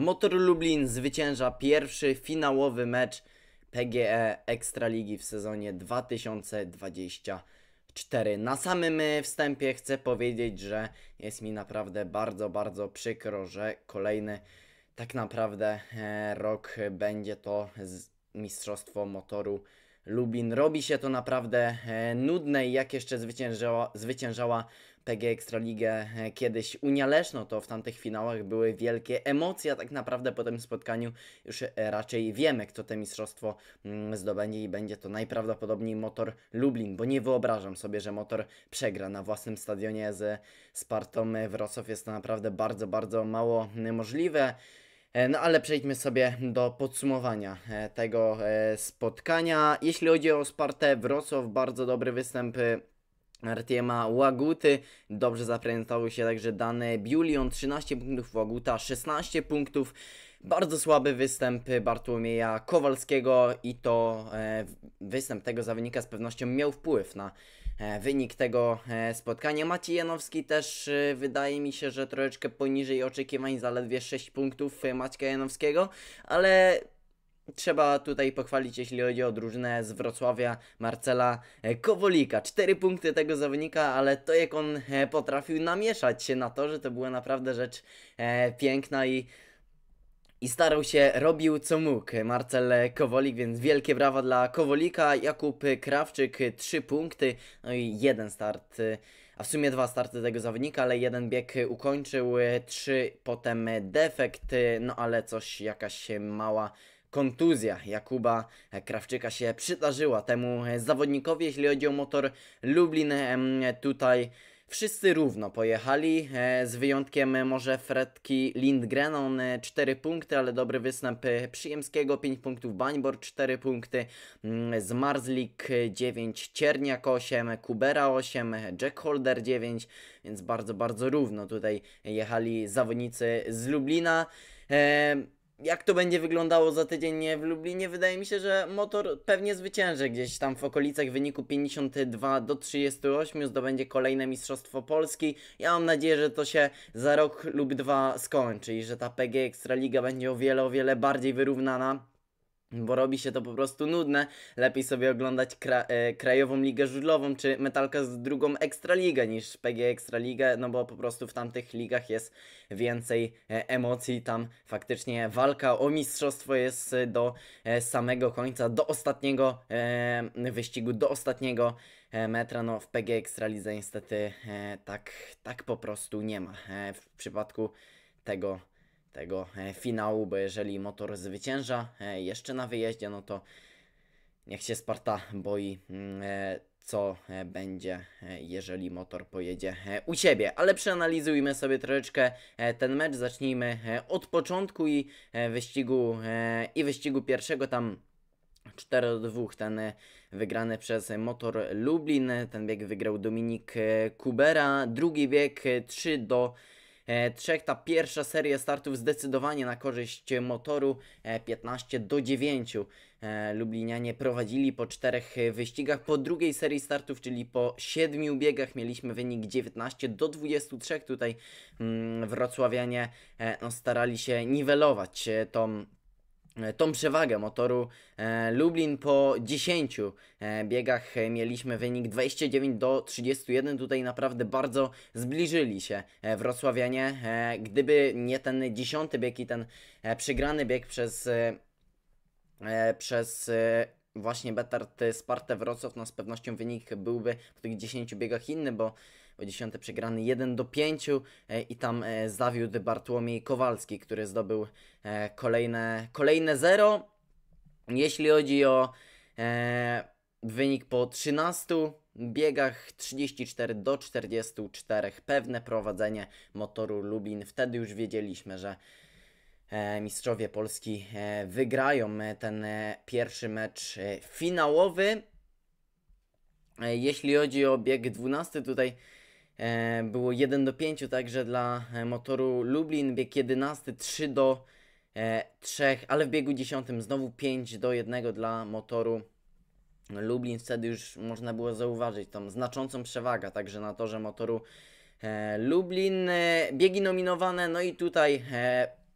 Motor Lublin zwycięża pierwszy finałowy mecz PGE Ekstraligi w sezonie 2024. Na samym e, wstępie chcę powiedzieć, że jest mi naprawdę bardzo, bardzo przykro, że kolejny tak naprawdę e, rok będzie to mistrzostwo motoru Lublin. Robi się to naprawdę e, nudne i jak jeszcze zwyciężała, zwyciężała PG Ekstraligę e, kiedyś Unia Leszno, to w tamtych finałach były wielkie emocje, a tak naprawdę po tym spotkaniu już e, raczej wiemy, kto to mistrzostwo mm, zdobędzie i będzie to najprawdopodobniej Motor Lublin, bo nie wyobrażam sobie, że Motor przegra na własnym stadionie ze Spartą Wrocław. Jest to naprawdę bardzo, bardzo mało możliwe. E, no ale przejdźmy sobie do podsumowania tego spotkania. Jeśli chodzi o Spartę Wrocław, bardzo dobry występ Artiema Łaguty. Dobrze zaprezentował się także dane Biulion, 13 punktów, Łaguta 16 punktów. Bardzo słaby występ Bartłomieja Kowalskiego i to e, występ tego zawodnika z pewnością miał wpływ na e, wynik tego e, spotkania. Maciej Janowski też e, wydaje mi się, że troszeczkę poniżej oczekiwań, zaledwie 6 punktów e, Maćka Janowskiego, ale Trzeba tutaj pochwalić, jeśli chodzi o drużynę z Wrocławia, Marcela e, Kowolika. Cztery punkty tego zawodnika, ale to jak on e, potrafił namieszać się na to, że to była naprawdę rzecz e, piękna i i starał się, robił co mógł. Marcel Kowolik, więc wielkie brawa dla Kowolika. Jakub Krawczyk, 3 punkty, no i jeden start, a w sumie dwa starty tego zawodnika, ale jeden bieg ukończył, trzy potem defekty, no ale coś, jakaś mała kontuzja Jakuba Krawczyka się przydarzyła temu zawodnikowi, jeśli chodzi o motor Lublin tutaj Wszyscy równo pojechali, e, z wyjątkiem może Fredki Lindgren, on 4 e, punkty, ale dobry występ e, Przyjemskiego, 5 punktów Bańbor, 4 punkty, mm, Zmarzlik 9, Cierniak 8, Kubera 8, Jack Holder 9, więc bardzo, bardzo równo tutaj jechali zawodnicy z Lublina jak to będzie wyglądało za tydzień w Lublinie, wydaje mi się, że motor pewnie zwycięży gdzieś tam w okolicach wyniku 52 do 38, zdobędzie kolejne Mistrzostwo Polski. Ja mam nadzieję, że to się za rok lub dwa skończy i że ta PG Ekstraliga będzie o wiele, o wiele bardziej wyrównana bo robi się to po prostu nudne. Lepiej sobie oglądać kra e, Krajową Ligę Żużlową czy Metalka z drugą Ekstraligę niż PG Ekstraligę, no bo po prostu w tamtych ligach jest więcej e, emocji, tam faktycznie walka o mistrzostwo jest e, do samego końca, do ostatniego wyścigu, do ostatniego metra, no w PG Ekstralidze niestety tak, tak po prostu nie ma. w przypadku tego tego e, finału, bo jeżeli motor zwycięża e, jeszcze na wyjeździe, no to niech się Sparta boi, mm, e, co będzie, jeżeli motor pojedzie u siebie. Ale przeanalizujmy sobie troszeczkę ten mecz. Zacznijmy od początku i wyścigu, i wyścigu pierwszego tam 4 do 2 ten wygrany przez Motor Lublin. Ten bieg wygrał Dominik Kubera. Drugi bieg 3 do 2 E, trzech. Ta pierwsza seria startów zdecydowanie na korzyść motoru 15 e, do 9. E, Lublinianie prowadzili po czterech wyścigach. Po drugiej serii startów, czyli po siedmiu biegach, mieliśmy wynik 19 do 23. Tutaj mm, wrocławianie no, starali się niwelować tą E, tą przewagę motoru e, Lublin po 10 e, biegach mieliśmy wynik 29 do 31. Tutaj naprawdę bardzo zbliżyli się wrocławianie. Gdyby nie ten 10 bieg i ten przegrany bieg przez przez właśnie Betard Spartę Wrocław, no z pewnością wynik byłby w tych 10 biegach inny, bo o 10 przegrany 1 do 5 e, i tam e, zawiódł Bartłomiej Kowalski, który zdobył e, kolejne, kolejne 0. Jeśli chodzi o wynik po 13 biegach 34 do 44, pewne prowadzenie motoru Lublin. Wtedy już wiedzieliśmy, że mistrzowie Polski wygrają ten pierwszy mecz finałowy. Jeśli chodzi o bieg 12, tutaj E, było 1 do 5 także dla e, motoru Lublin, bieg 11 3 do 3, e, ale w biegu 10 znowu 5 do 1 dla motoru Lublin. Wtedy już można było zauważyć tą znaczącą przewagę także na torze motoru Lublin. Biegi nominowane, no i tutaj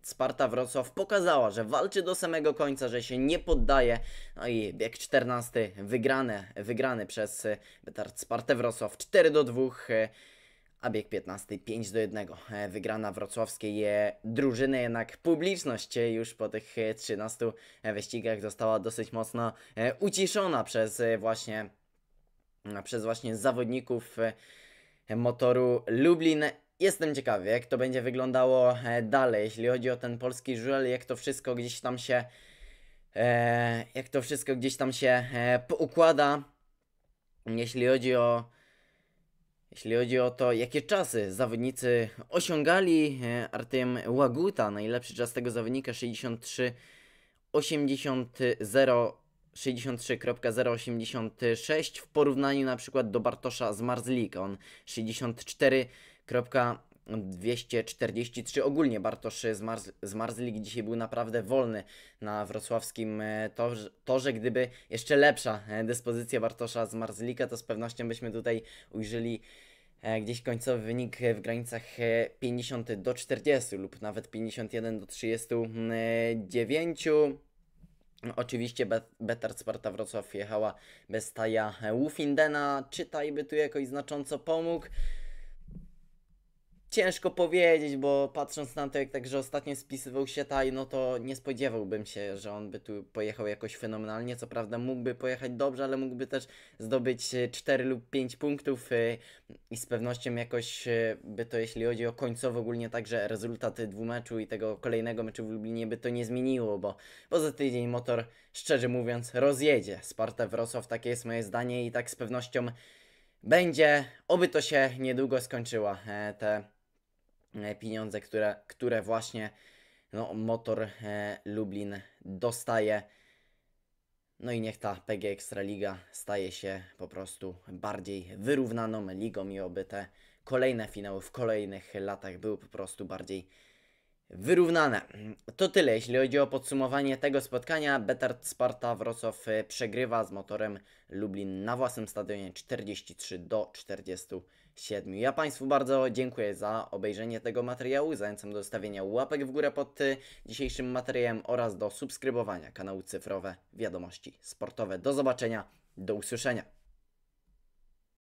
Sparta Wrocław pokazała, że walczy do samego końca, że się nie poddaje. No i bieg 14 wygrany, wygrany przez Betard Spartę Wrocław 4 do 2 a bieg 15 5 do 1. E, wygrana wrocławskiej e, drużyny, jednak publiczność e, już po tych 13 wyścigach została dosyć mocno uciszona przez właśnie mm, przez właśnie zawodników motoru Lublin. Jestem ciekawy, jak to będzie wyglądało dalej, jeśli chodzi o ten polski żurel, jak to wszystko gdzieś tam się jak to wszystko gdzieś tam się poukłada. Jeśli chodzi o jeśli chodzi o to, jakie czasy zawodnicy osiągali, e, Artem Łaguta, najlepszy czas tego zawodnika 63 80 0 63.086 w porównaniu na przykład do Bartosza z Marzlika. On 64.243 ogólnie Bartosz z, Marz, z Marzlik dzisiaj był naprawdę wolny na wrocławskim e, torze, torze. Gdyby jeszcze lepsza e, dyspozycja Bartosza z Marzlika, to z pewnością byśmy tutaj ujrzeli E, gdzieś końcowy wynik e, w granicach 50 e, do 40 lub nawet 51 do 39. Mm, Oczywiście Betar Sparta Wrocław jechała bez Taja Wufindena, czy by tu jakoś znacząco pomógł? Ciężko powiedzieć, bo patrząc na to, jak także ostatnio spisywał się Taj, no to nie spodziewałbym się, że on by tu pojechał jakoś fenomenalnie. Co prawda mógłby pojechać dobrze, ale mógłby też zdobyć 4 e, lub 5 punktów e, i z pewnością jakoś e, by to, jeśli chodzi o końcowo ogólnie także rezultaty dwóch meczu i tego kolejnego meczu w Lublinie by to nie zmieniło, bo poza tydzień motor, szczerze mówiąc, rozjedzie Spartę Wrocław, takie jest moje zdanie i tak z pewnością będzie, oby to się niedługo skończyła te E, pieniądze, które, które właśnie no, motor e, Lublin dostaje. No i niech ta PG Ekstraliga staje się po prostu bardziej wyrównaną ligą i oby te kolejne finały w kolejnych latach były po prostu bardziej wyrównane. To tyle, jeśli chodzi o podsumowanie tego spotkania. Betard Sparta Wrocław e, przegrywa z motorem Lublin na własnym stadionie 43 do 40 siedmiu. Ja Państwu bardzo dziękuję za obejrzenie tego materiału. Zachęcam do stawienia łapek w górę pod dzisiejszym materiałem oraz do subskrybowania kanału Cyfrowe Wiadomości Sportowe. Do zobaczenia, do usłyszenia.